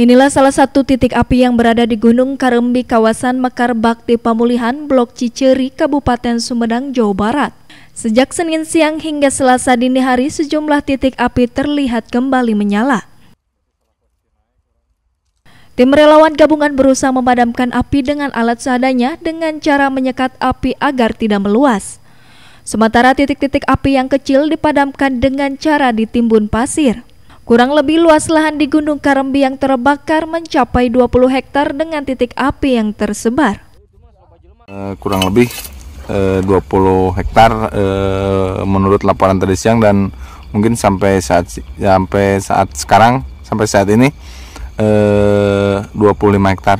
Inilah salah satu titik api yang berada di Gunung Karembi, kawasan Mekar Bakti Pamulihan, Blok Ciceri, Kabupaten Sumedang, Jawa Barat. Sejak Senin siang hingga Selasa dini hari, sejumlah titik api terlihat kembali menyala. Tim relawan gabungan berusaha memadamkan api dengan alat seadanya dengan cara menyekat api agar tidak meluas. Sementara titik-titik api yang kecil dipadamkan dengan cara ditimbun pasir. Kurang lebih luas lahan di Gunung Karembi yang terbakar mencapai 20 hektar dengan titik api yang tersebar. Eh, kurang lebih 20 eh, hektar eh, menurut laporan tadi siang dan mungkin sampai saat sampai saat sekarang sampai saat ini 25 hektar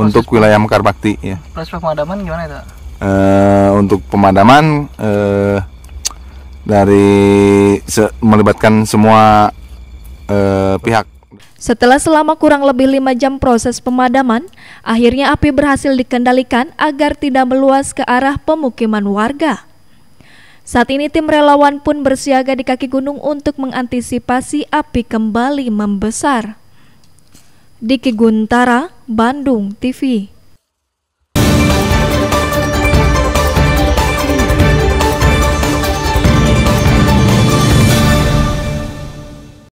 untuk wilayah Mekar Bakti ya. pemadaman gimana itu? Uh, untuk pemadaman uh, dari se melibatkan semua uh, pihak. Setelah selama kurang lebih lima jam proses pemadaman, akhirnya api berhasil dikendalikan agar tidak meluas ke arah pemukiman warga. Saat ini tim relawan pun bersiaga di kaki gunung untuk mengantisipasi api kembali membesar. Diki Guntara, Bandung TV